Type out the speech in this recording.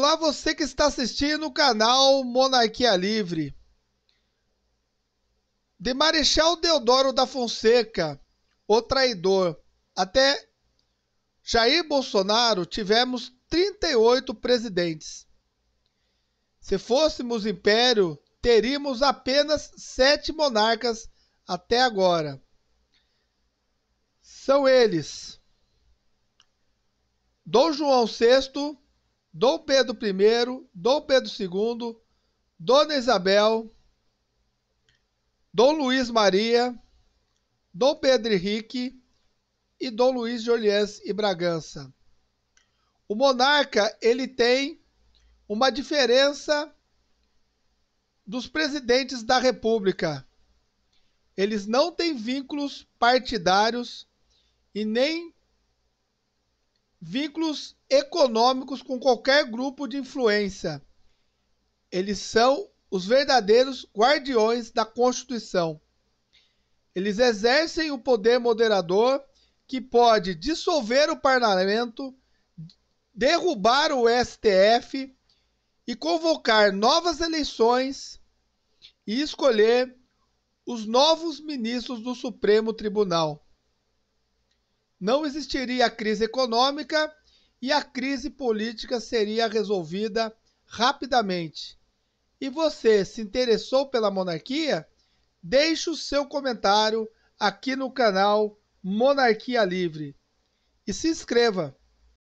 Olá, você que está assistindo o canal Monarquia Livre. De Marechal Deodoro da Fonseca, o traidor, até Jair Bolsonaro tivemos 38 presidentes. Se fôssemos império, teríamos apenas sete monarcas até agora. São eles: Dom João VI, Dom Pedro I, Dom Pedro II, Dona Isabel, Dom Luiz Maria, Dom Pedro Henrique e Dom Luiz de Orleans e Bragança. O monarca ele tem uma diferença dos presidentes da República. Eles não têm vínculos partidários e nem vínculos econômicos com qualquer grupo de influência. Eles são os verdadeiros guardiões da Constituição. Eles exercem o poder moderador que pode dissolver o parlamento, derrubar o STF e convocar novas eleições e escolher os novos ministros do Supremo Tribunal não existiria a crise econômica e a crise política seria resolvida rapidamente. E você se interessou pela monarquia? Deixe o seu comentário aqui no canal Monarquia Livre e se inscreva.